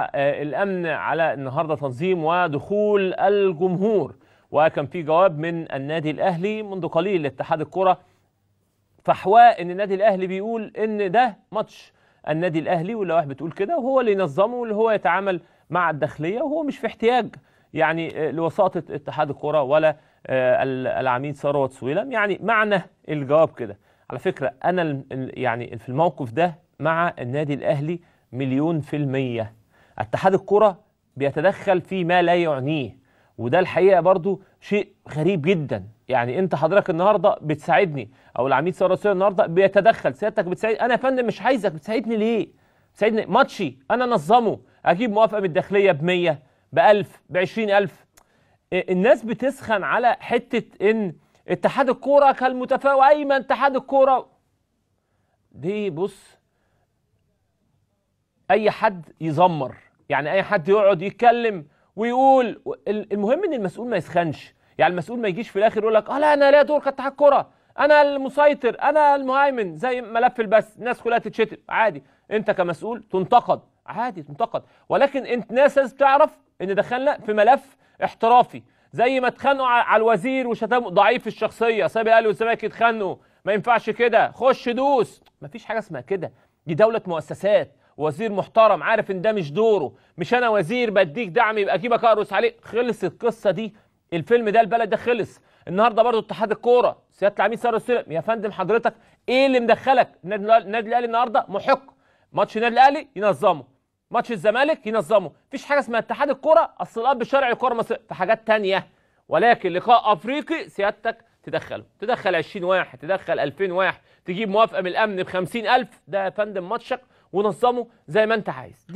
آه، آه، الامن على النهارده تنظيم ودخول الجمهور وكان في جواب من النادي الاهلي منذ قليل لاتحاد الكره فحواء ان النادي الاهلي بيقول ان ده ماتش النادي الاهلي واللوائح بتقول كده وهو اللي ينظمه واللي هو يتعامل مع الداخليه وهو مش في احتياج يعني آه، لوساطه اتحاد الكره ولا العميد ثروت سويلم يعني معنى الجواب كده على فكره انا يعني في الموقف ده مع النادي الاهلي مليون في الميه اتحاد الكرة بيتدخل في ما لا يعنيه وده الحقيقة برضو شيء غريب جدا يعني انت حضرتك النهاردة بتساعدني او العميد سارة النهاردة بيتدخل سيادتك بتساعدني انا يا فندم مش عايزك بتساعدني ليه بتساعدني ماتشي انا انظمه اجيب موافقة من الداخلية ب 100 ب 1000 ب 20000 الناس بتسخن على حتة ان اتحاد الكورة كالمتفاوت ايمن اتحاد الكورة دي بص اي حد يزمر يعني اي حد يقعد يتكلم ويقول المهم ان المسؤول ما يسخنش يعني المسؤول ما يجيش في الاخر يقول لك اه لا انا لا دور كانت الكره انا المسيطر انا المهيمن زي ملف البث الناس كلها تتشتم عادي انت كمسؤول تنتقد عادي تنتقد ولكن انت ناس لازم تعرف ان دخلنا في ملف احترافي زي ما اتخانقوا على الوزير وشتموا ضعيف الشخصيه صاحب الاهلي والزمالك يتخانقوا ما ينفعش كده خش دوس مفيش حاجه اسمها كده دي دوله مؤسسات وزير محترم عارف ان ده مش دوره مش انا وزير بديك دعم يبقى اجيبك اقرص عليه خلص القصه دي الفيلم ده البلد ده خلص النهارده برضو اتحاد الكوره سياده العميد ساره السلم يا فندم حضرتك ايه اللي مدخلك النادي الاهلي النهارده محق ماتش النادي الاهلي ينظمه ماتش الزمالك ينظمه مفيش حاجه اسمها اتحاد الكوره اصل الاب الشرعي الكوره المصريه في حاجات تانية ولكن لقاء افريقي سيادتك تدخله تدخل 20 واحد تدخل 2000 واحد تجيب موافقه من الامن ب 50000 ده يا فندم ماتشك ونظمه زي ما انت عايز